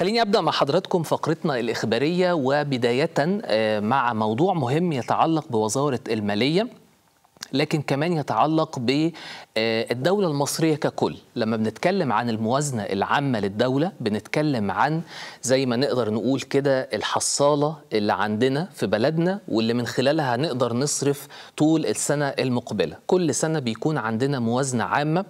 خليني ابدا مع حضراتكم فقرتنا الاخباريه وبدايه آه، مع موضوع مهم يتعلق بوزاره الماليه لكن كمان يتعلق بالدولة آه، المصرية ككل لما بنتكلم عن الموازنة العامة للدولة بنتكلم عن زي ما نقدر نقول كده الحصالة اللي عندنا في بلدنا واللي من خلالها هنقدر نصرف طول السنة المقبلة كل سنة بيكون عندنا موازنة عامة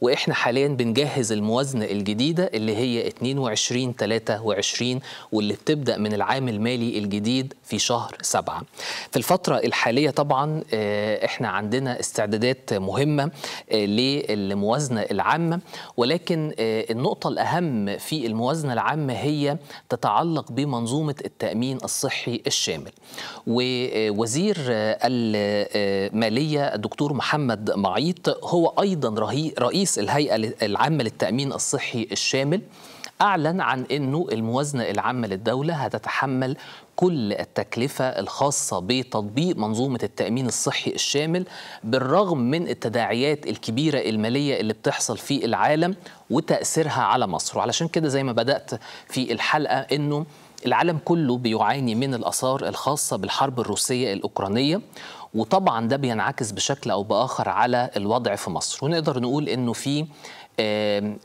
وإحنا حاليا بنجهز الموازنة الجديدة اللي هي 22 23 واللي بتبدأ من العام المالي الجديد في شهر 7 في الفترة الحالية طبعا آه، إحنا عندنا عندنا استعدادات مهمة آه، للموازنة العامة ولكن آه، النقطة الأهم في الموازنة العامة هي تتعلق بمنظومة التأمين الصحي الشامل ووزير آه، المالية الدكتور محمد معيط هو أيضا رئيس الهيئة العامة للتأمين الصحي الشامل أعلن عن أنه الموازنة العامة للدولة هتتحمل كل التكلفة الخاصة بتطبيق منظومة التأمين الصحي الشامل بالرغم من التداعيات الكبيرة المالية اللي بتحصل في العالم وتأثيرها على مصر وعلشان كده زي ما بدأت في الحلقة أنه العالم كله بيعاني من الآثار الخاصة بالحرب الروسية الأوكرانية وطبعا ده بينعكس بشكل او باخر على الوضع في مصر ونقدر نقول انه في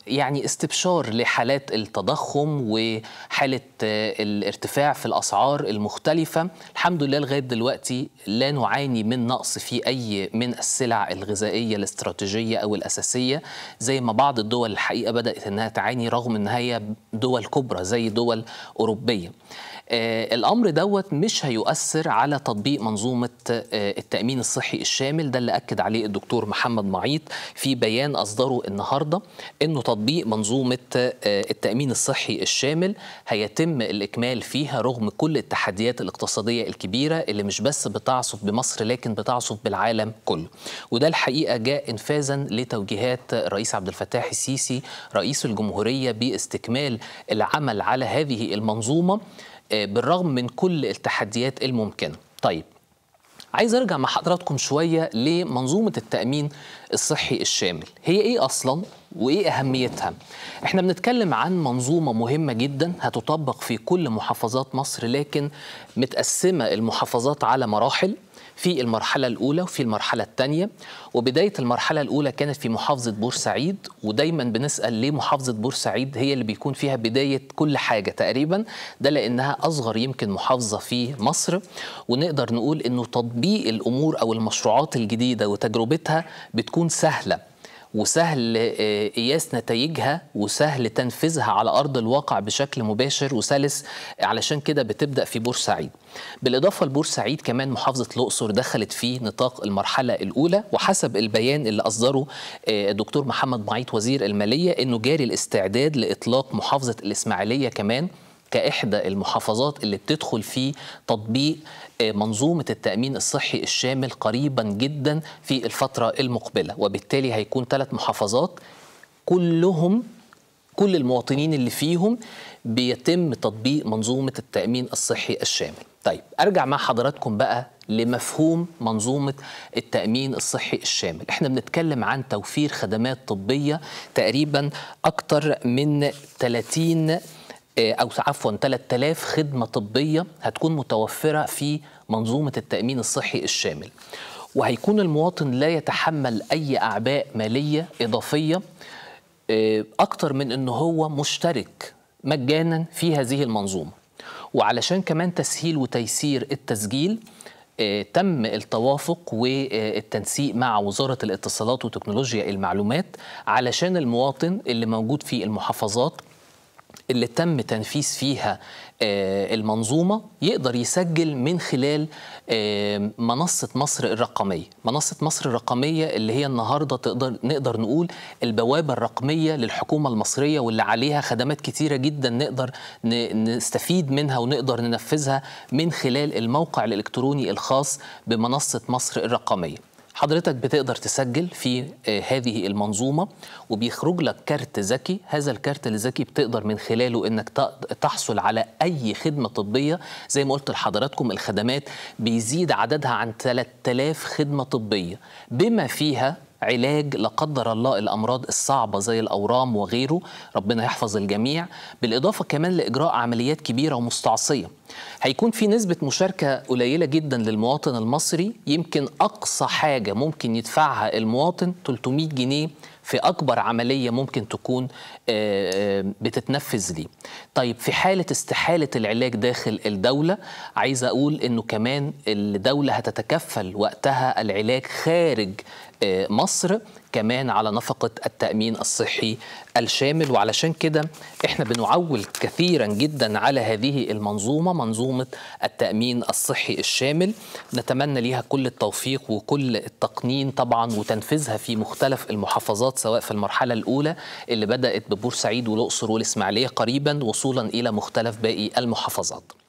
يعني استبشار لحالات التضخم وحالة آه، الارتفاع في الأسعار المختلفة الحمد لله لغاية دلوقتي لا نعاني من نقص في أي من السلع الغذائية الاستراتيجية أو الأساسية زي ما بعض الدول الحقيقة بدأت أنها تعاني رغم أنها هي دول كبرى زي دول أوروبية آه، الامر دوت مش هيؤثر على تطبيق منظومه آه، التامين الصحي الشامل ده اللي اكد عليه الدكتور محمد معيط في بيان اصدره النهارده انه تطبيق منظومه آه، التامين الصحي الشامل هيتم الاكمال فيها رغم كل التحديات الاقتصاديه الكبيره اللي مش بس بتعصف بمصر لكن بتعصف بالعالم كله وده الحقيقه جاء انفازا لتوجيهات الرئيس عبد الفتاح السيسي رئيس الجمهوريه باستكمال العمل على هذه المنظومه آه، بالرغم من كل التحديات الممكنه طيب عايز ارجع مع حضراتكم شويه لمنظومه التامين الصحي الشامل هي ايه اصلا وايه اهميتها احنا بنتكلم عن منظومه مهمه جدا هتطبق في كل محافظات مصر لكن متقسمه المحافظات على مراحل في المرحلة الأولى وفي المرحلة الثانية وبداية المرحلة الأولى كانت في محافظة بورسعيد ودايما بنسأل ليه محافظة بورسعيد هي اللي بيكون فيها بداية كل حاجة تقريبا ده لأنها أصغر يمكن محافظة في مصر ونقدر نقول أنه تطبيق الأمور أو المشروعات الجديدة وتجربتها بتكون تكون سهله وسهل قياس آه، نتائجها وسهل تنفيذها على ارض الواقع بشكل مباشر وسلس علشان كده بتبدا في بورسعيد. بالاضافه لبورسعيد كمان محافظه الاقصر دخلت في نطاق المرحله الاولى وحسب البيان اللي اصدره آه، الدكتور محمد معيط وزير الماليه انه جاري الاستعداد لاطلاق محافظه الاسماعيليه كمان كإحدى المحافظات اللي بتدخل في تطبيق آه، منظومة التأمين الصحي الشامل قريبا جدا في الفترة المقبلة وبالتالي هيكون ثلاث محافظات كلهم كل المواطنين اللي فيهم بيتم تطبيق منظومة التأمين الصحي الشامل طيب أرجع مع حضراتكم بقى لمفهوم منظومة التأمين الصحي الشامل احنا بنتكلم عن توفير خدمات طبية تقريبا أكتر من 30 آه، او عفوا 3000 خدمه طبيه هتكون متوفره في منظومه التامين الصحي الشامل وهيكون المواطن لا يتحمل اي اعباء ماليه اضافيه آه، اكتر من ان هو مشترك مجانا في هذه المنظومه وعلشان كمان تسهيل وتيسير التسجيل آه، تم التوافق والتنسيق مع وزارة الاتصالات وتكنولوجيا المعلومات علشان المواطن اللي موجود في المحافظات اللي تم تنفيذ فيها آه، المنظومة يقدر يسجل من خلال آه، منصة مصر الرقمية منصة مصر الرقمية اللي هي النهاردة تقدر نقدر نقول البوابة الرقمية للحكومة المصرية واللي عليها خدمات كتيرة جدا نقدر نستفيد منها ونقدر ننفذها من خلال الموقع الإلكتروني الخاص بمنصة مصر الرقمية حضرتك بتقدر تسجل في آه، هذه المنظومة وبيخرج لك كارت ذكي هذا الكارت الذكي بتقدر من خلاله انك تحصل على اي خدمة طبية زي ما قلت لحضراتكم الخدمات بيزيد عددها عن 3000 خدمة طبية بما فيها علاج لا قدر الله الامراض الصعبه زي الاورام وغيره ربنا يحفظ الجميع بالاضافه كمان لاجراء عمليات كبيره ومستعصيه هيكون في نسبة مشاركة قليلة جدا للمواطن المصري يمكن أقصى حاجة ممكن يدفعها المواطن 300 جنيه في أكبر عملية ممكن تكون آه، آه، بتتنفذ دي طيب في حالة استحالة العلاج داخل الدولة عايز أقول أنه كمان الدولة هتتكفل وقتها العلاج خارج آه، مصر كمان على نفقة التأمين الصحي الشامل وعلشان كده احنا بنعول كثيرا جدا على هذه المنظومة منظومة التأمين الصحي الشامل نتمنى ليها كل التوفيق وكل التقنين طبعا وتنفيذها في مختلف المحافظات سواء في المرحلة الأولى اللي بدأت ببورسعيد والأقصر والإسماعيلية قريبا وصولا إلى مختلف باقي المحافظات